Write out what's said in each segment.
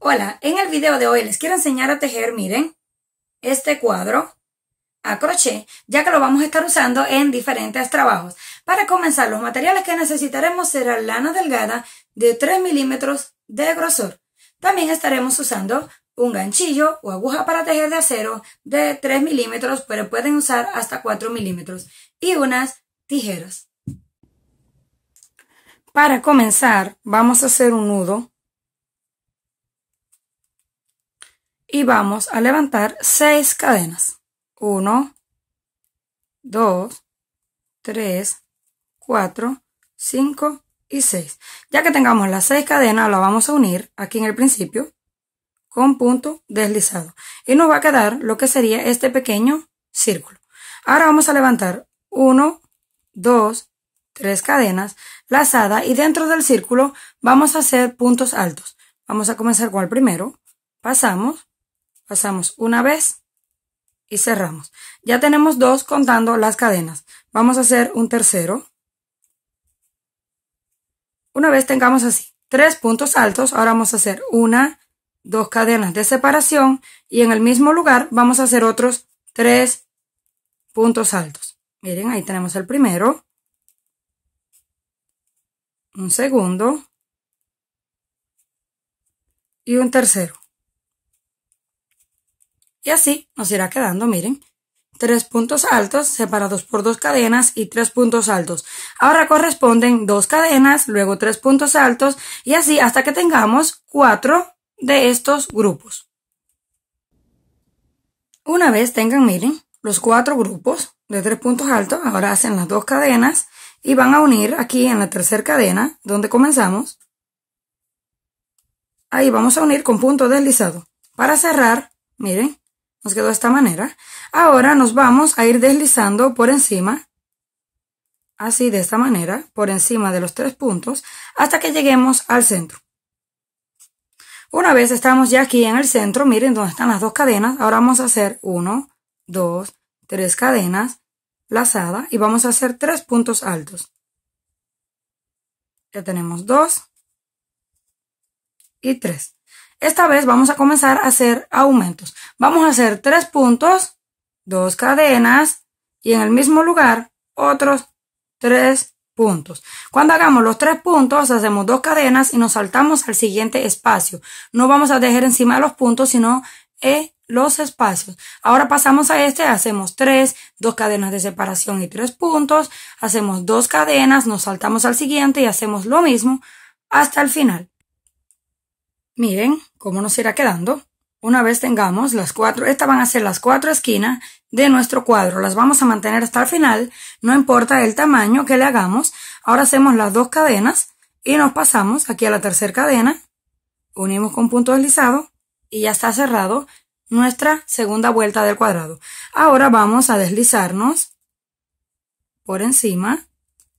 Hola, en el video de hoy les quiero enseñar a tejer, miren, este cuadro a crochet, ya que lo vamos a estar usando en diferentes trabajos. Para comenzar, los materiales que necesitaremos será lana delgada de 3 milímetros de grosor. También estaremos usando un ganchillo o aguja para tejer de acero de 3 milímetros, pero pueden usar hasta 4 milímetros, y unas tijeras. Para comenzar, vamos a hacer un nudo y vamos a levantar 6 cadenas. 1, 2, 3, 4, 5 y 6. Ya que tengamos las 6 cadenas, la vamos a unir aquí en el principio con punto deslizado. Y nos va a quedar lo que sería este pequeño círculo. Ahora vamos a levantar 1, 2, 3 cadenas lazada y dentro del círculo vamos a hacer puntos altos. Vamos a comenzar con el primero, pasamos, Pasamos una vez y cerramos. Ya tenemos dos contando las cadenas. Vamos a hacer un tercero. Una vez tengamos así tres puntos altos, ahora vamos a hacer una, dos cadenas de separación y en el mismo lugar vamos a hacer otros tres puntos altos. Miren, ahí tenemos el primero, un segundo y un tercero. Y así nos irá quedando, miren, tres puntos altos separados por dos cadenas y tres puntos altos. Ahora corresponden dos cadenas, luego tres puntos altos y así hasta que tengamos cuatro de estos grupos. Una vez tengan, miren, los cuatro grupos de tres puntos altos, ahora hacen las dos cadenas y van a unir aquí en la tercera cadena donde comenzamos. Ahí vamos a unir con punto deslizado. Para cerrar, miren, nos quedó de esta manera. Ahora nos vamos a ir deslizando por encima, así de esta manera, por encima de los tres puntos, hasta que lleguemos al centro. Una vez estamos ya aquí en el centro, miren dónde están las dos cadenas. Ahora vamos a hacer uno, dos, tres cadenas lazada y vamos a hacer tres puntos altos. Ya tenemos dos y tres. Esta vez vamos a comenzar a hacer aumentos. Vamos a hacer tres puntos, dos cadenas y en el mismo lugar otros tres puntos. Cuando hagamos los tres puntos, hacemos dos cadenas y nos saltamos al siguiente espacio. No vamos a dejar encima de los puntos, sino en eh, los espacios. Ahora pasamos a este, hacemos tres, dos cadenas de separación y tres puntos, hacemos dos cadenas, nos saltamos al siguiente y hacemos lo mismo hasta el final. Miren cómo nos irá quedando. Una vez tengamos las cuatro, estas van a ser las cuatro esquinas de nuestro cuadro. Las vamos a mantener hasta el final, no importa el tamaño que le hagamos. Ahora hacemos las dos cadenas y nos pasamos aquí a la tercera cadena. Unimos con punto deslizado y ya está cerrado nuestra segunda vuelta del cuadrado. Ahora vamos a deslizarnos por encima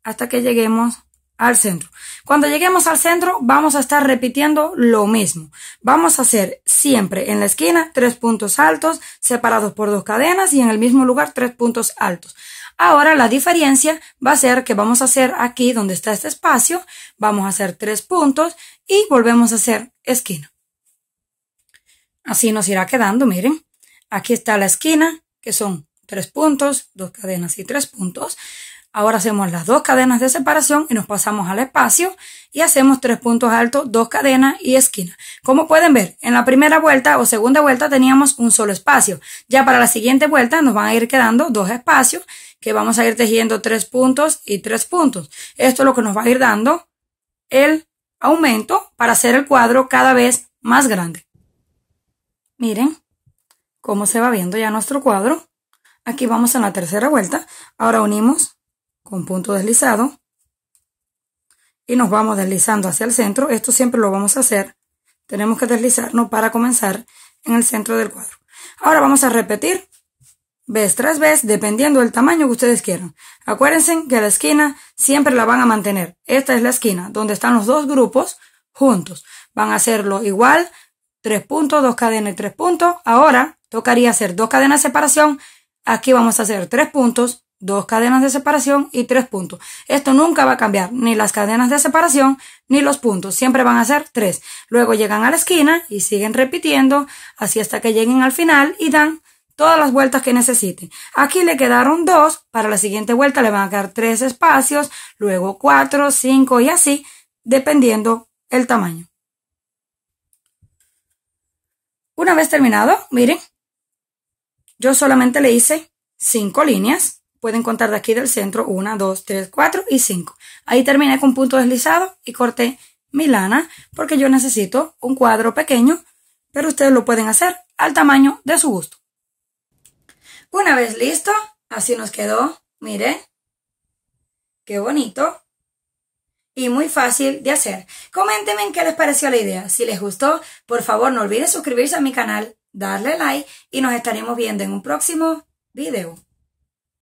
hasta que lleguemos al centro. Cuando lleguemos al centro vamos a estar repitiendo lo mismo. Vamos a hacer siempre en la esquina tres puntos altos separados por dos cadenas y en el mismo lugar tres puntos altos. Ahora la diferencia va a ser que vamos a hacer aquí donde está este espacio, vamos a hacer tres puntos y volvemos a hacer esquina. Así nos irá quedando, miren. Aquí está la esquina, que son tres puntos, dos cadenas y tres puntos. Ahora hacemos las dos cadenas de separación y nos pasamos al espacio y hacemos tres puntos altos, dos cadenas y esquina. Como pueden ver, en la primera vuelta o segunda vuelta teníamos un solo espacio. Ya para la siguiente vuelta nos van a ir quedando dos espacios que vamos a ir tejiendo tres puntos y tres puntos. Esto es lo que nos va a ir dando el aumento para hacer el cuadro cada vez más grande. Miren cómo se va viendo ya nuestro cuadro. Aquí vamos en la tercera vuelta. Ahora unimos con punto deslizado y nos vamos deslizando hacia el centro. Esto siempre lo vamos a hacer. Tenemos que deslizarnos para comenzar en el centro del cuadro. Ahora vamos a repetir vez tras vez, dependiendo del tamaño que ustedes quieran. Acuérdense que la esquina siempre la van a mantener. Esta es la esquina donde están los dos grupos juntos. Van a hacerlo igual, tres puntos, dos cadenas y tres puntos. Ahora tocaría hacer dos cadenas de separación. Aquí vamos a hacer tres puntos, dos cadenas de separación y tres puntos. Esto nunca va a cambiar, ni las cadenas de separación ni los puntos, siempre van a ser tres. Luego llegan a la esquina y siguen repitiendo así hasta que lleguen al final y dan todas las vueltas que necesiten. Aquí le quedaron dos, para la siguiente vuelta le van a quedar tres espacios, luego cuatro, cinco y así, dependiendo el tamaño. Una vez terminado, miren, yo solamente le hice cinco líneas Pueden contar de aquí del centro 1, 2, 3, 4 y 5. Ahí terminé con punto deslizado y corté mi lana porque yo necesito un cuadro pequeño, pero ustedes lo pueden hacer al tamaño de su gusto. Una vez listo, así nos quedó. Mire, qué bonito y muy fácil de hacer. Coméntenme en qué les pareció la idea. Si les gustó, por favor no olviden suscribirse a mi canal, darle like y nos estaremos viendo en un próximo video.